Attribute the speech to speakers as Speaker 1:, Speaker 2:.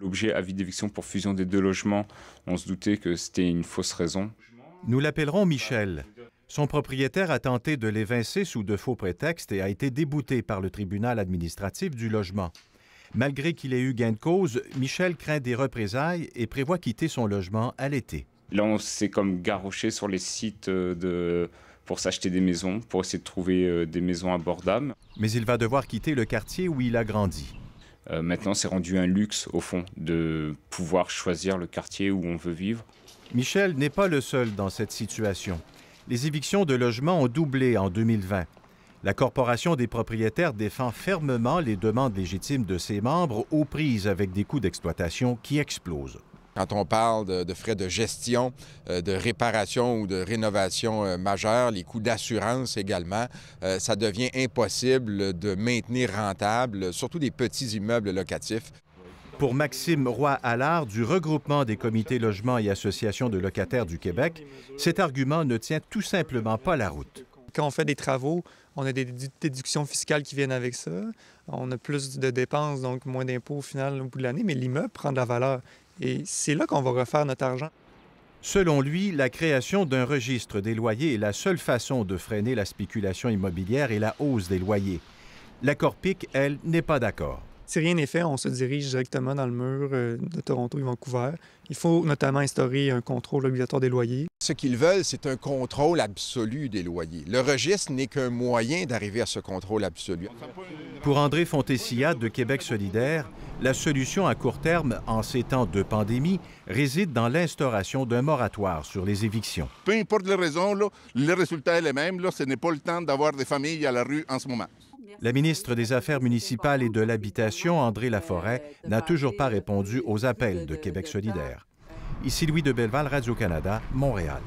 Speaker 1: l'objet avis d'éviction pour fusion des deux logements, on se doutait que c'était une fausse raison.
Speaker 2: Nous l'appellerons Michel. Son propriétaire a tenté de l'évincer sous de faux prétextes et a été débouté par le tribunal administratif du logement. Malgré qu'il ait eu gain de cause, Michel craint des représailles et prévoit quitter son logement à l'été.
Speaker 1: Là, on s'est comme garroché sur les sites euh, de... pour s'acheter des maisons, pour essayer de trouver euh, des maisons abordables. Mais il va devoir quitter le quartier où il a grandi. Euh, maintenant, c'est rendu un luxe, au fond, de pouvoir choisir le quartier où on veut vivre. Michel n'est pas le seul
Speaker 2: dans cette situation. Les évictions de logements ont doublé en 2020. La Corporation des propriétaires défend fermement les demandes légitimes de ses membres aux prises avec des coûts d'exploitation qui explosent quand on parle de, frais de gestion, euh, de réparation
Speaker 3: ou de rénovation euh, majeure, les coûts d'assurance également, euh, ça devient
Speaker 2: impossible de maintenir rentable, surtout des petits immeubles
Speaker 3: locatifs.
Speaker 2: Pour Maxime Roy-Allard du regroupement des comités logements et associations de locataires du Québec,
Speaker 4: cet argument ne tient tout simplement pas la route quand on fait des travaux, on a des déductions fiscales qui viennent avec ça. On a plus de dépenses, donc moins d'impôts au final au bout de l'année, mais l'immeuble prend de la valeur. Et c'est là qu'on va refaire notre argent. Selon lui, la création
Speaker 2: d'un registre des loyers est la seule façon de freiner la spéculation immobilière et la hausse des loyers. La Corpic, elle, n'est pas d'accord.
Speaker 4: Si rien n'est fait, on se dirige directement dans le mur euh, de Toronto et Vancouver. Il faut notamment instaurer un contrôle obligatoire des loyers. Ce
Speaker 3: qu'ils veulent, c'est un contrôle absolu des loyers. Le registre n'est qu'un moyen d'arriver à ce contrôle
Speaker 2: absolu. Pour André Fontessia, de Québec solidaire, la solution à court terme en ces temps de pandémie réside dans l'instauration d'un moratoire sur les évictions.
Speaker 3: Peu importe les raisons, les le résultat est le même. ce n'est pas le temps d'avoir des familles à la rue en ce moment.
Speaker 2: La ministre des Affaires municipales et de l'Habitation, André Laforêt, n'a toujours pas répondu aux appels de Québec solidaire. Ici Louis de Belval, Radio-Canada, Montréal.